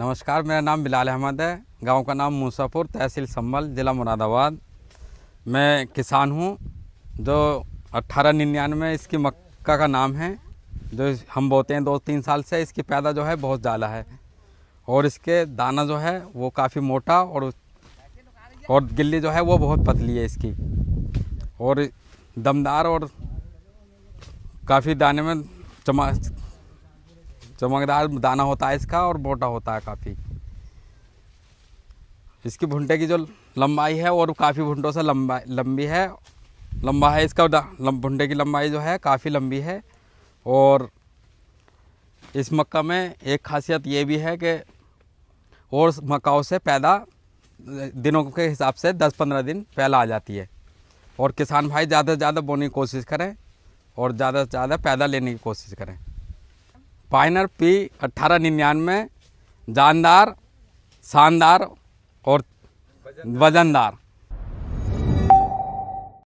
नमस्कार मेरा नाम बिलाल अहमद है गांव का नाम मूसापुर तहसील संबल ज़िला मुरादाबाद मैं किसान हूँ जो अट्ठारह निन्यानवे इसकी मक्का का नाम है जो हम बोते हैं दो तीन साल से इसकी पैदा जो है बहुत ज़्यादा है और इसके दाना जो है वो काफ़ी मोटा और और गिल्ली जो है वो बहुत पतली है इसकी और दमदार और काफ़ी दाने में चमा चमकदार दाना होता है इसका और मोटा होता है काफ़ी इसकी भुंटे की जो लंबाई है और काफ़ी भुंटों से लंबा लंबी है लंबा है इसका भुंटे की लंबाई जो है काफ़ी लंबी है और इस मक्का में एक खासियत ये भी है कि और मक्काओं से पैदा दिनों के हिसाब से 10-15 दिन पहला आ जाती है और किसान भाई ज़्यादा से ज़्यादा बोने की कोशिश करें और ज़्यादा से ज़्यादा पैदा लेने की कोशिश करें पाइनर पी अट्ठारह निन्यानवे जानदार शानदार और वजनदार